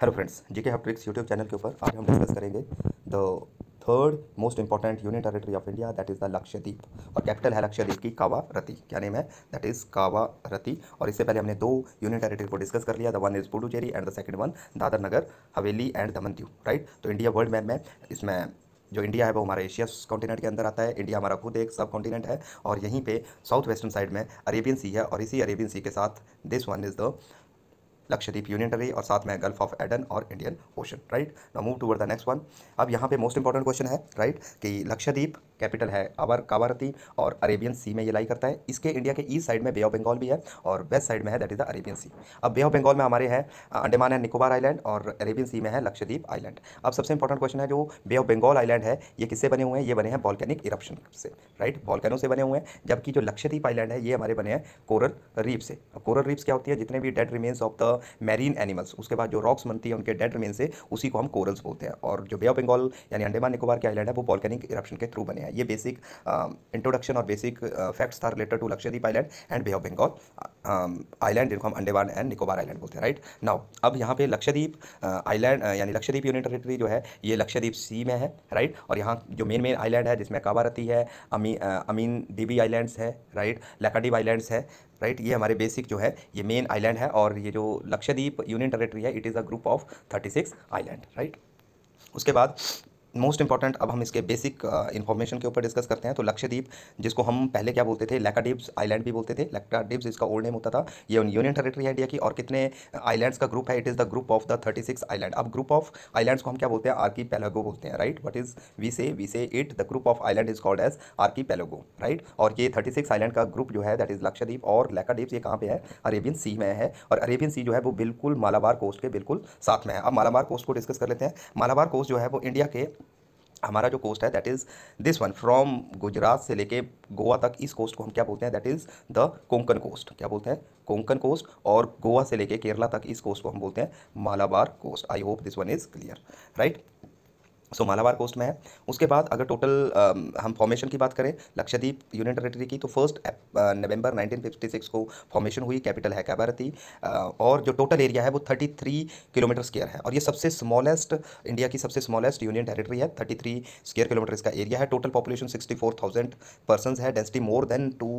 Hello friends GK hub tricks YouTube channel के ऊपर आज हम डिस्कस करेंगे the third most important union territory of India that is the Lakshadweep और capital है लक्षद्वीप की कावारती क्या नेम है दैट इज़ कावारती और इससे पहले हमने दो यूनियन टेरिटरी को डिस्कस कर लिया the one is Puducherry and the second one Dadra Nagar Haveli and Daman Diu right तो इंडिया वर्ल्ड मैप में इसमें जो इंडिया है वो हमारा एशिया कॉन्टिनेंट के अंदर आता है इंडिया हमारा खुद एक सब कॉन्टिनेंट है और यहीं पे साउथ वेस्टर्न साइड में अरेबियन सी है और इसी अरेबियन सी के साथ this one is the Lakshadweep union territory और साथ में गल्फ ऑफ एडन और Indian Ocean right now move toward the next one अब यहाँ पे मोस्ट इंपॉर्टेंट क्वेश्चन है राइट right? कि लक्षद्वीप कैपिटल है अवर कावरती और अरेबियन सी में ये लाई करता है इसके इंडिया के ईस्ट साइड में बे ऑफ बंगाल भी है और वेस्ट साइड में है that is the Arabian Sea अब बे ऑफ बंगाल में हमारे हैं अंडमान एंड निकोबार आइलैंड और अरेबियन सी में है लक्षद्वीप आइलैंड अब सबसे इंपॉर्टेंट क्वेश्चन है जो बे ऑफ बंगाल आइलैंड है ये किससे बने हुए हैं ये बने हैं वॉल्केनिक इरप्शन से राइट वॉल्केनो से बने हुए हैं जबकि जो लक्षद्वीप आइलैंड है ये हमारे बने हैं कोरल रीप से अब कोरल रीप्स क्या होती है जितने भी dead remains of the marine animals उसके बाद जो रॉक्स बनती है उनके डेड रिमेन से उसी को हम कोरल्स बोलते हैं और जो बे ऑफ बंगाल यानी अंडमान निकोबार के आइलैंड है वो वॉल्केनिक इरप्शन के थ्रू बने हैं हैं ये बेसिक इंट्रोडक्शन um, और बेसिक फैक्ट्स uh, था related to Lakshadweep island and bay of Bengal island जिनको हम अंडेवान एंड निकोबार आइलैंड बोलते हैं राइट नाउ अब यहाँ पे लक्षद्वीप आइलैंड uh, uh, यानी लक्षद्वीप यूनियन टेरेटरी जो है ये लक्षद्वीप सी में है राइट और यहाँ जो मेन मेन आइलैंड है जिसमें काबारती है अमी अमीन दीबी आइलैंड्स है राइट लकाडीब आइलैंड्स है राइट ये हमारे बेसिक जो है ये मेन आइलैंड है और ये जो लक्षद्वीप यूनियन टेरेटरी है it is a group of thirty six island right उसके बाद मोस्ट इंपॉर्टेंट अब हम इसके बेसिक इन्फॉर्मेशन uh, के ऊपर डिस्कस करते हैं तो लक्षद्वीप जिसको हम पहले क्या बोलते थे लेकाडीप्स आइलैंड भी बोलते थे लेकाडीप्स इसका ओल्ड नेम होता था ये यूनियन टेरेटरी है इंडिया की और कितने आइलैंड्स uh, का ग्रुप है it is the group of the thirty six island अब ग्रुप ऑफ आइलैंड्स को हम क्या बोलते हैं आर्की पेलोगो बोलते हैं right what is we say we say it the group of island is called as archipelago right और ये थर्टी सिक्स आइलैंड का ग्रुप जो है दैट इज़ लक्षद्वीप और लेकाडीप्स ये कहाँ पे है अरेबियन सी में है और अरेबियन सी जो है वो बिल्कुल मालाबार कोस्ट के बिल्कुल साथ में है अब मालाबार कोस्ट को डिस्कस कर लेते हैं मालाबार कोस्ट जो है वो इंडिया के हमारा जो कोस्ट है that is this one from Gujarat से लेके गोवा तक इस कोस्ट को हम क्या बोलते हैं that is the Konkan coast क्या बोलते हैं कोंकण कोस्ट और गोवा से लेके केरला तक इस कोस्ट को हम बोलते हैं Malabar coast I hope this one is clear right so so, Malabar coast में है उसके बाद अगर टोटल आ, हम फॉर्मेशन की बात करें लक्षद्वीप यूनियन टेरेटरी की तो फर्स्ट नवंबर 1956 को फॉर्मेशन हुई कैपिटल है कैबारती और जो टोटल एरिया है वो 33 किलोमीटर स्क्वायर है और ये सबसे स्मॉलेस्ट इंडिया की सबसे स्मॉलेस्ट यूनियन टेरेटरी है 33 थ्री स्क्यर किलोमीटर इसका एरिया है टोटल पॉपुलेशन सिक्सटी फोर है density more than two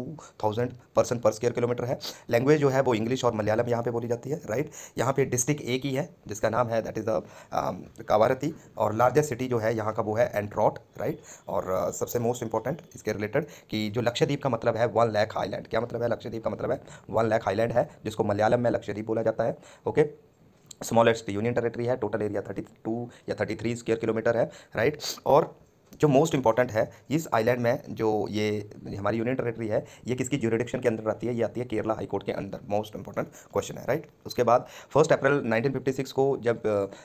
person per square kilometre है लैंग्वेज जो है वो इंग्लिश और मलयालम यहाँ पर बोली जाती है राइट यहाँ पर डिस्ट्रिक्ट एक ही है जिसका नाम है दैट इज़ द कावारती और लार्जेस्ट सिटी जो है यहाँ का वो है एंट्रॉट राइट और uh, सबसे मोस्ट इंपॉर्टेंट इसके रिलेटेड कि जो लक्षद्वीप का मतलब है वन लैख हाईलैंड क्या मतलब है लक्षद्वीप का मतलब है वन लैख हाईलैंड है जिसको मलयालम में लक्षद्वीप बोला जाता है ओके स्मॉलेस्ट यूनियन टेरेटरी है टोटल एरिया थर्टी टू या थर्टी थ्री स्क्वेयर किलोमीटर है राइट और जो मोस्ट इंपॉर्टेंट है इस आइलैंड में जो ये हमारी यूनियन टेरेटरी है ये किसकी ज्यूरिडिक्शन के अंदर आती है ये आती है केरला हाईकोर्ट के अंदर मोस्ट इंपॉर्टेंट क्वेश्चन है राइट उसके बाद फर्स्ट अप्रैल 1956 को जब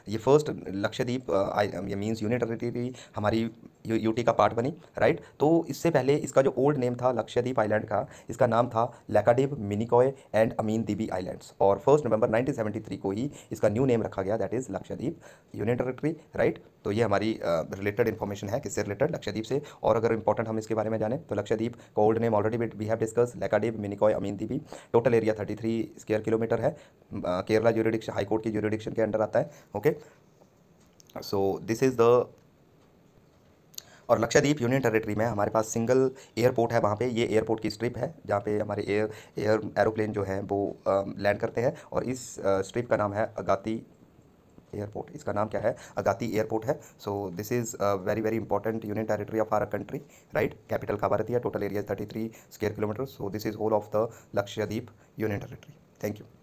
ये फर्स्ट लक्षद्वीप ये मीन्स यूनियन टेरेटरी हमारी यूटी का पार्ट बनी राइट तो इससे पहले इसका जो ओल्ड नेम था लक्षद्वीप आइलैंड का इसका नाम था Laccadive Minicoy and Amindivi islands और फर्स्ट नवंबर 1973 को ही इसका न्यू नेम रखा गया that is Lakshadweep union territory right तो ये हमारी रिलेटेड इन्फॉर्मेशन है किससे रिलेटेड लक्षद्वीप से और अगर इंपॉर्टेंट हम इसके बारे में जाने तो लक्षद्वीप का old name already we have discuss Laccadive Minicoy Amindivi total area thirty three square kilometre है केरला जूरिडिक्शन हाईकोर्ट की जूरिडिक्शन के अंडर आता है okay so this is the और लक्षद्वीप यूनियन टेरेटरी में हमारे पास सिंगल एयरपोर्ट है वहाँ पे ये एयरपोर्ट की स्ट्रिप है जहाँ पे हमारे एयर एयर एरोप्लेन जो है वो लैंड करते हैं और इस स्ट्रिप का नाम है अगाती एयरपोर्ट इसका नाम क्या है अगाती एयरपोर्ट है so this is very very important union territory of our country right capital का है total area thirty three square kilometre so this is whole of the Lakshadweep union territory thank you